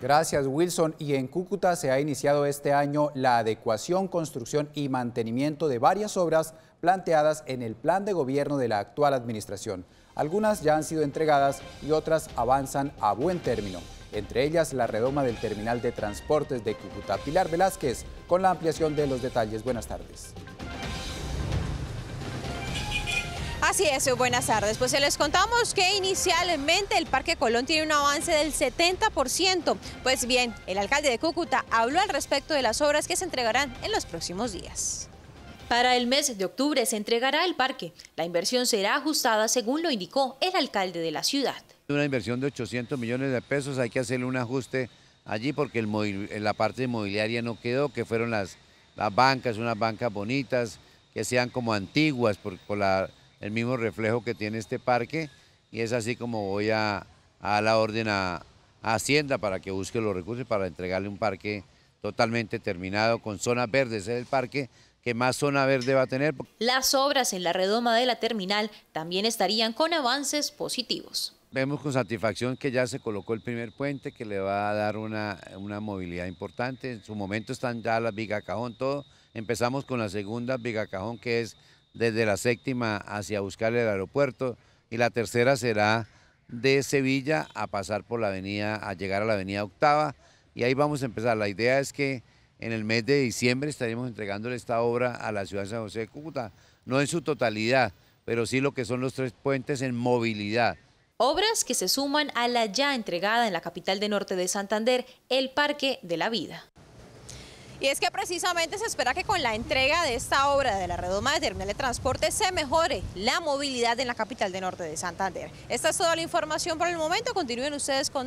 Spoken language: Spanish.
Gracias, Wilson. Y en Cúcuta se ha iniciado este año la adecuación, construcción y mantenimiento de varias obras planteadas en el plan de gobierno de la actual administración. Algunas ya han sido entregadas y otras avanzan a buen término. Entre ellas, la redoma del terminal de transportes de Cúcuta. Pilar Velázquez, con la ampliación de los detalles. Buenas tardes. Así es, eh, buenas tardes. Pues se les contamos que inicialmente el Parque Colón tiene un avance del 70%. Pues bien, el alcalde de Cúcuta habló al respecto de las obras que se entregarán en los próximos días. Para el mes de octubre se entregará el parque. La inversión será ajustada según lo indicó el alcalde de la ciudad. Una inversión de 800 millones de pesos, hay que hacerle un ajuste allí porque el, la parte inmobiliaria no quedó, que fueron las, bancas, unas bancas bonitas, que sean como antiguas por la el mismo reflejo que tiene este parque y es así como voy a, a la orden a, Hacienda para que busque los recursos para entregarle un parque totalmente terminado con zonas verdes. Es el parque que más zona verde va a tener. Las obras en la redoma de la terminal también estarían con avances positivos. Vemos con satisfacción que ya se colocó el primer puente que le va a dar una, una movilidad importante. En su momento están ya las Vigacajón, todo. Empezamos con la segunda Vigacajón que es desde la séptima hacia buscar el aeropuerto y la tercera será de Sevilla a pasar por la avenida, a llegar a la avenida octava y ahí vamos a empezar. La idea es que en el mes de diciembre estaremos entregándole esta obra a la ciudad de San José de Cúcuta, no en su totalidad, pero sí lo que son los tres puentes en movilidad. Obras que se suman a la ya entregada en la capital de norte de Santander, el Parque de la Vida. Y es que precisamente se espera que con la entrega de esta obra de la redoma de terminal de transporte se mejore la movilidad en la capital de norte de Santander. Esta es toda la información por el momento. Continúen ustedes con más.